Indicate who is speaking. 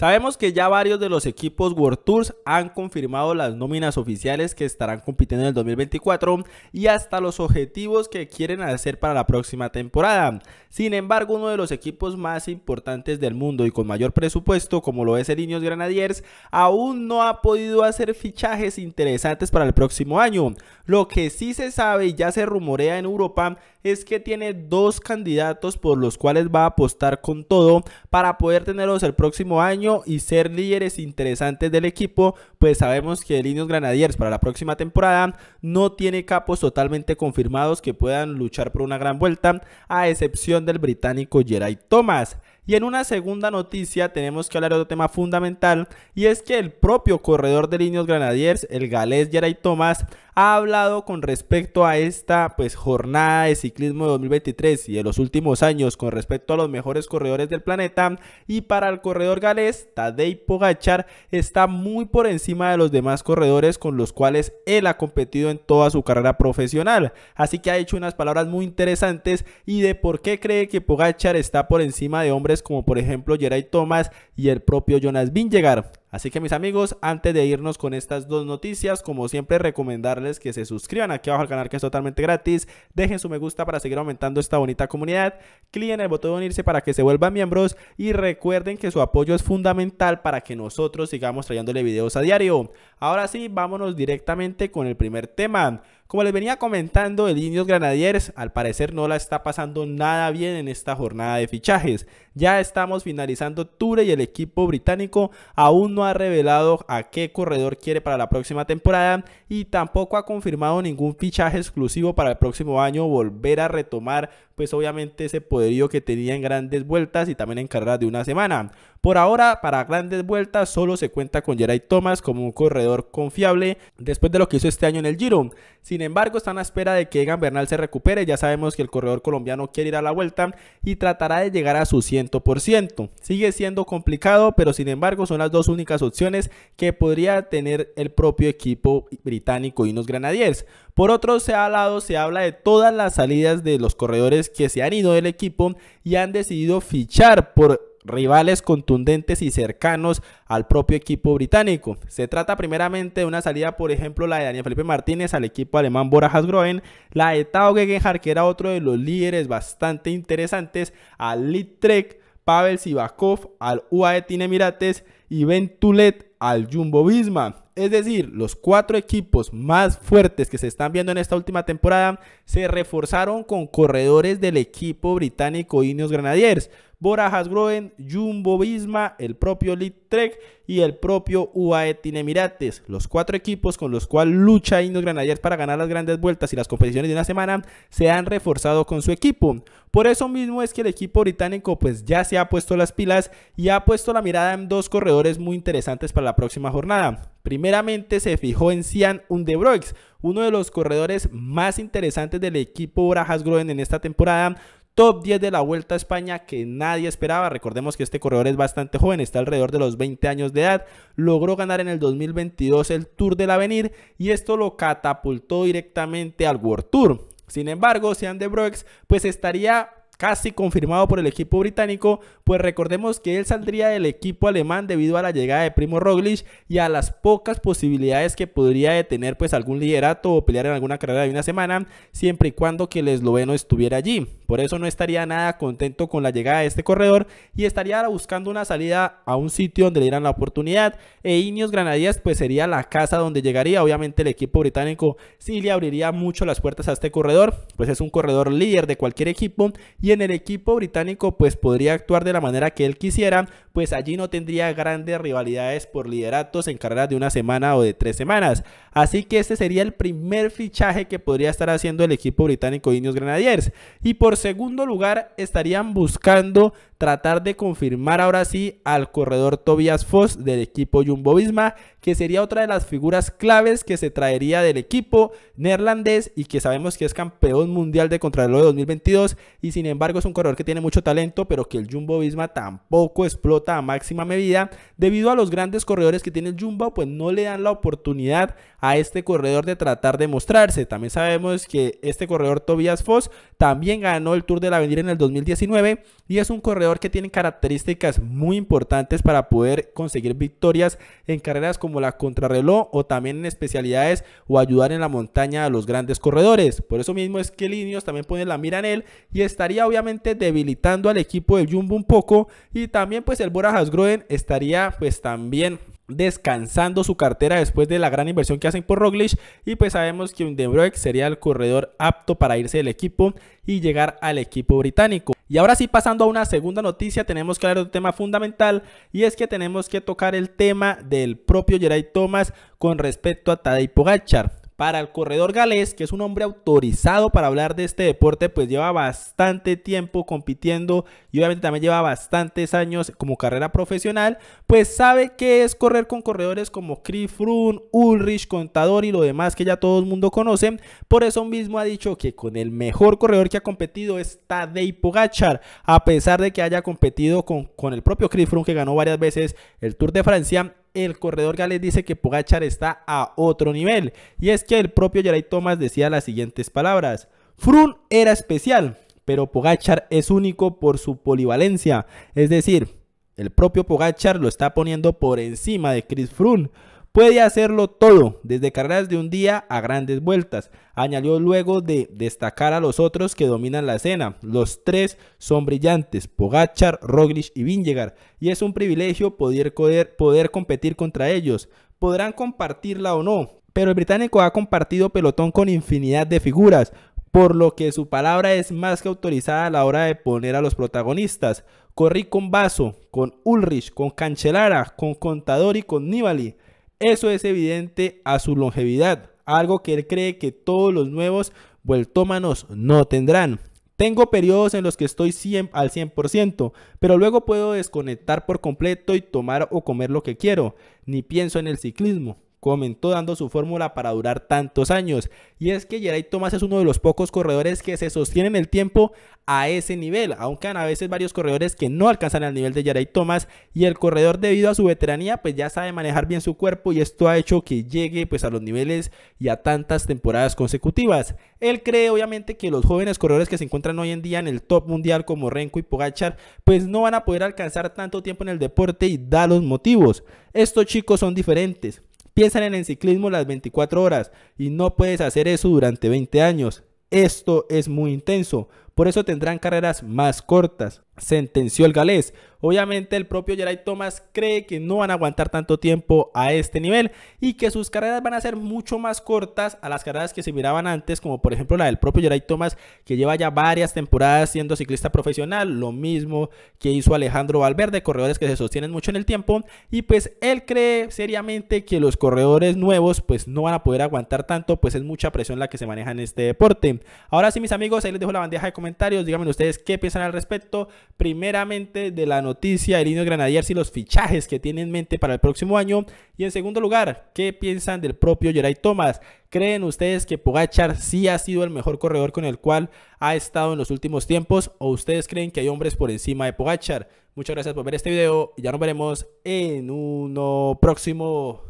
Speaker 1: Sabemos que ya varios de los equipos World Tours han confirmado las nóminas oficiales que estarán compitiendo en el 2024 y hasta los objetivos que quieren hacer para la próxima temporada. Sin embargo, uno de los equipos más importantes del mundo y con mayor presupuesto, como lo es el Ineos Granadiers, aún no ha podido hacer fichajes interesantes para el próximo año. Lo que sí se sabe y ya se rumorea en Europa es que tiene dos candidatos por los cuales va a apostar con todo para poder tenerlos el próximo año y ser líderes interesantes del equipo, pues sabemos que el Ineos Granadiers para la próxima temporada no tiene capos totalmente confirmados que puedan luchar por una gran vuelta, a excepción del británico Gerard Thomas. Y en una segunda noticia tenemos que hablar de otro tema fundamental y es que el propio corredor de linios Granadiers, el galés Gerard Thomas, ha hablado con respecto a esta pues, jornada de ciclismo de 2023 y de los últimos años con respecto a los mejores corredores del planeta. Y para el corredor galés, Tadej Pogachar está muy por encima de los demás corredores con los cuales él ha competido en toda su carrera profesional. Así que ha hecho unas palabras muy interesantes y de por qué cree que Pogachar está por encima de hombres como por ejemplo Geray Thomas y el propio Jonas Vingegaard. Así que mis amigos, antes de irnos con estas dos noticias, como siempre recomendarles que se suscriban aquí abajo al canal que es totalmente gratis, dejen su me gusta para seguir aumentando esta bonita comunidad, cliquen el botón de unirse para que se vuelvan miembros y recuerden que su apoyo es fundamental para que nosotros sigamos trayéndole videos a diario. Ahora sí, vámonos directamente con el primer tema. Como les venía comentando, el Indios Granadiers al parecer no la está pasando nada bien en esta jornada de fichajes. Ya estamos finalizando octubre y el equipo británico aún no ha revelado a qué corredor quiere para la próxima temporada y tampoco ha confirmado ningún fichaje exclusivo para el próximo año, volver a retomar pues obviamente ese poderío que tenía en grandes vueltas y también en carreras de una semana. Por ahora, para grandes vueltas solo se cuenta con Jeray Thomas como un corredor confiable después de lo que hizo este año en el Giro. Sin embargo, están a espera de que Egan Bernal se recupere, ya sabemos que el corredor colombiano quiere ir a la vuelta y tratará de llegar a su 100%. Sigue siendo complicado, pero sin embargo son las dos únicas opciones que podría tener el propio equipo británico británico y unos granadiers. Por otro lado se habla de todas las salidas de los corredores que se han ido del equipo y han decidido fichar por rivales contundentes y cercanos al propio equipo británico. Se trata primeramente de una salida, por ejemplo, la de Daniel Felipe Martínez al equipo alemán Borajas Groen la de Tao Gegenhardt, que era otro de los líderes bastante interesantes, al Trek, Pavel Sivakov, al UAE Emirates y Ventulet al Jumbo Visma. Es decir, los cuatro equipos más fuertes que se están viendo en esta última temporada se reforzaron con corredores del equipo británico Ineos Grenadiers. Borajas Groen, Jumbo Visma, el propio Trek y el propio UAE Emirates. Los cuatro equipos con los cuales lucha Ineos Grenadiers para ganar las grandes vueltas y las competiciones de una semana se han reforzado con su equipo. Por eso mismo es que el equipo británico pues ya se ha puesto las pilas y ha puesto la mirada en dos corredores muy interesantes para la próxima jornada. Primeramente se fijó en Cian Undebroix, uno de los corredores más interesantes del equipo Brajas Groen en esta temporada, top 10 de la Vuelta a España que nadie esperaba. Recordemos que este corredor es bastante joven, está alrededor de los 20 años de edad. Logró ganar en el 2022 el Tour del Avenir y esto lo catapultó directamente al World Tour. Sin embargo, Sean de Broeks pues estaría casi confirmado por el equipo británico, pues recordemos que él saldría del equipo alemán debido a la llegada de Primo Roglic y a las pocas posibilidades que podría de tener pues algún liderato o pelear en alguna carrera de una semana, siempre y cuando que el esloveno estuviera allí. Por eso no estaría nada contento con la llegada de este corredor y estaría buscando una salida a un sitio donde le dieran la oportunidad. E Ineos Granadiers pues sería la casa donde llegaría. Obviamente el equipo británico sí le abriría mucho las puertas a este corredor, pues es un corredor líder de cualquier equipo y en el equipo británico pues podría actuar de la manera que él quisiera, pues allí no tendría grandes rivalidades por lideratos en carreras de una semana o de tres semanas. Así que este sería el primer fichaje que podría estar haciendo el equipo británico Ineos Granadiers. Y por segundo lugar estarían buscando tratar de confirmar ahora sí al corredor Tobias Foss del equipo Jumbo Visma, que sería otra de las figuras claves que se traería del equipo neerlandés y que sabemos que es campeón mundial de Contrarreloj de 2022 y sin embargo es un corredor que tiene mucho talento, pero que el Jumbo Visma tampoco explota a máxima medida debido a los grandes corredores que tiene el Jumbo, pues no le dan la oportunidad a este corredor de tratar de mostrarse. También sabemos que este corredor Tobias Foss también ganó el Tour de la Avenida en el 2019 y es un corredor que tiene características muy importantes para poder conseguir victorias en carreras como la contrarreloj o también en especialidades o ayudar en la montaña a los grandes corredores. Por eso mismo es que Linios también pone la mira en él y estaría obviamente debilitando al equipo de Jumbo un poco y también pues el Bora Groen estaría pues también descansando su cartera después de la gran inversión que hacen por Roglic y pues sabemos que un De Bruyne sería el corredor apto para irse del equipo y llegar al equipo británico. Y ahora sí pasando a una segunda noticia tenemos que hablar de un tema fundamental y es que tenemos que tocar el tema del propio Gerard Thomas con respecto a Tadej Pogacar. Para el corredor galés, que es un hombre autorizado para hablar de este deporte, pues lleva bastante tiempo compitiendo y obviamente también lleva bastantes años como carrera profesional, pues sabe que es correr con corredores como Chris Froome, Ulrich, Contador y lo demás que ya todo el mundo conoce. Por eso mismo ha dicho que con el mejor corredor que ha competido está Tadej Gachar a pesar de que haya competido con, con el propio Chris Froome que ganó varias veces el Tour de Francia el corredor gales dice que Pogachar está a otro nivel. Y es que el propio Geray Thomas decía las siguientes palabras. Frun era especial, pero Pogachar es único por su polivalencia. Es decir, el propio Pogachar lo está poniendo por encima de Chris Frun. Puede hacerlo todo, desde carreras de un día a grandes vueltas. Añadió luego de destacar a los otros que dominan la escena. Los tres son brillantes, Pogachar, Roglic y Vingegaard, y es un privilegio poder, competir contra ellos. Podrán compartirla o no, pero el británico ha compartido pelotón con infinidad de figuras, por lo que su palabra es más que autorizada a la hora de poner a los protagonistas. Corrí con Vaso, con Ulrich, con Cancelara, con Contador y con Nibali. Eso es evidente a su longevidad, algo que él cree que todos los nuevos vueltómanos no tendrán. Tengo periodos en los que estoy al 100%, pero luego puedo desconectar por completo y tomar o comer lo que quiero. Ni pienso en el ciclismo comentó dando su fórmula para durar tantos años. Y es que Geray Thomas es uno de los pocos corredores que se sostienen el tiempo a ese nivel, aunque a veces varios corredores que no alcanzan el nivel de Geray Thomas y el corredor debido a su veteranía pues ya sabe manejar bien su cuerpo y esto ha hecho que llegue pues a los niveles y a tantas temporadas consecutivas. Él cree obviamente que los jóvenes corredores que se encuentran hoy en día en el top mundial como Renko y Pogachar pues no van a poder alcanzar tanto tiempo en el deporte y da los motivos. Estos chicos son diferentes Piensan en el ciclismo las 24 horas y no puedes hacer eso durante 20 años. Esto es muy intenso, por eso tendrán carreras más cortas, sentenció el galés. Obviamente el propio Geray Thomas cree que no van a aguantar tanto tiempo a este nivel y que sus carreras van a ser mucho más cortas a las carreras que se miraban antes, como por ejemplo la del propio Geray Thomas que lleva ya varias temporadas siendo ciclista profesional, lo mismo que hizo Alejandro Valverde, corredores que se sostienen mucho en el tiempo y pues él cree seriamente que los corredores nuevos pues no van a poder aguantar tanto, pues es mucha presión la que se maneja en este deporte. Ahora sí mis amigos, ahí les dejo la bandeja de comentarios, díganme ustedes qué piensan al respecto, primeramente de la noticia noticia del granadier granadier y los fichajes que tiene en mente para el próximo año. Y en segundo lugar, ¿qué piensan del propio Geray Thomas? ¿Creen ustedes que Pogachar sí ha sido el mejor corredor con el cual ha estado en los últimos tiempos? ¿O ustedes creen que hay hombres por encima de Pogachar? Muchas gracias por ver este video y ya nos veremos en uno próximo.